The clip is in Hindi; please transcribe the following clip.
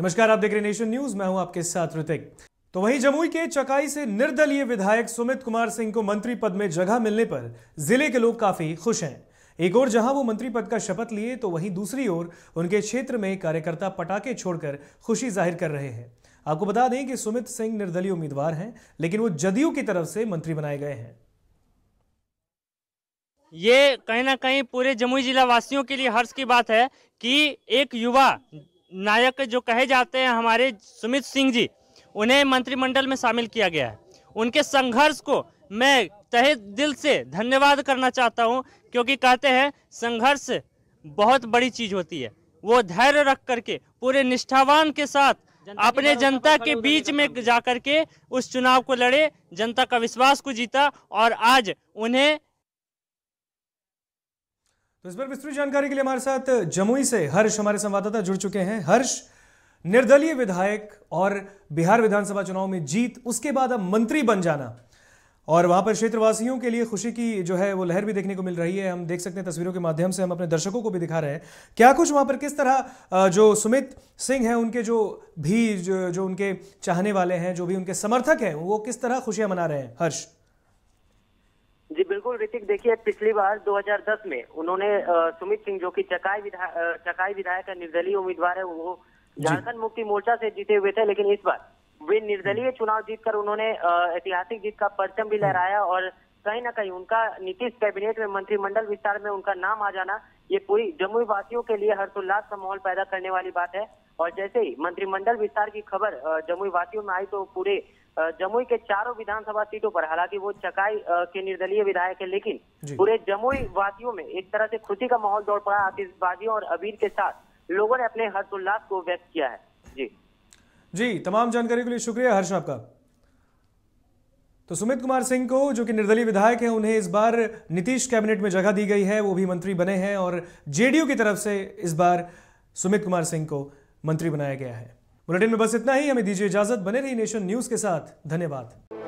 नमस्कार आप देख रहे नेशन न्यूज मैं हूं आपके साथ ऋतिक तो वहीं जमुई के चकाई से निर्दलीय विधायक सुमित कुमार सिंह को मंत्री पद में जगह मिलने पर जिले के लोग काफी खुश हैं एक ओर जहां वो मंत्री पद का शपथ लिए तो वहीं दूसरी ओर उनके क्षेत्र में कार्यकर्ता पटाखे छोड़कर खुशी जाहिर कर रहे हैं आपको बता दें कि सुमित सिंह निर्दलीय उम्मीदवार हैं लेकिन वो जदयू की तरफ से मंत्री बनाए गए हैं ये कहीं ना कहीं पूरे जमुई जिला वासियों के लिए हर्ष की बात है कि एक युवा नायक जो कहे जाते हैं हमारे सुमित सिंह जी उन्हें मंत्रिमंडल में शामिल किया गया है उनके संघर्ष को मैं तहे दिल से धन्यवाद करना चाहता हूं क्योंकि कहते हैं संघर्ष बहुत बड़ी चीज़ होती है वो धैर्य रख करके पूरे निष्ठावान के साथ अपने जनता के बीच में जा करके उस चुनाव को लड़े जनता का विश्वास को जीता और आज उन्हें तो इस पर विस्तृत जानकारी के लिए हमारे साथ जमुई से हर्ष हमारे संवाददाता जुड़ चुके हैं हर्ष निर्दलीय विधायक और बिहार विधानसभा चुनाव में जीत उसके बाद अब मंत्री बन जाना और वहां पर क्षेत्रवासियों के लिए खुशी की जो है वो लहर भी देखने को मिल रही है हम देख सकते हैं तस्वीरों के माध्यम से हम अपने दर्शकों को भी दिखा रहे हैं क्या कुछ वहां पर किस तरह जो सुमित सिंह हैं उनके जो भी जो, जो उनके चाहने वाले हैं जो भी उनके समर्थक हैं वो किस तरह खुशियां मना रहे हैं हर्ष बिल्कुल ऋतिक देखिए पिछली बार 2010 में उन्होंने सुमित सिंह जो कि चकाई विधायक चकाई विधायक का निर्दलीय उम्मीदवार है वो झारखंड मुक्ति मोर्चा से जीते हुए थे लेकिन इस बार वे निर्दलीय हम्म। चुनाव जीतकर उन्होंने ऐतिहासिक जीत का परचम भी हम्म। लहराया और कहीं ना कहीं उनका नीतीश कैबिनेट में मंत्रिमंडल विस्तार में उनका नाम आ जाना ये पूरी जम्मू वासियों के लिए हर्षोल्लास का माहौल पैदा करने वाली बात है और जैसे ही मंत्रिमंडल विस्तार की खबर जम्मू वासियों में आई तो पूरे जमुई के चारों विधानसभा सीटों पर हालांकि वो चकाई के निर्दलीय विधायक है लेकिन पूरे जमुई वासियों में एक तरह से खुशी का माहौल दौड़ पड़ा आतिशबाजियों और अबीर के साथ लोगों ने अपने हर्षोल्लास को व्यक्त किया है जी जी तमाम जानकारी के लिए शुक्रिया हर्ष आपका तो सुमित कुमार सिंह को जो कि निर्दलीय विधायक हैं उन्हें इस बार नीतीश कैबिनेट में जगह दी गई है वो भी मंत्री बने हैं और जेडीयू की तरफ से इस बार सुमित कुमार सिंह को मंत्री बनाया गया है बुलेटिन में बस इतना ही हमें दीजिए इजाजत बने रही नेशन न्यूज के साथ धन्यवाद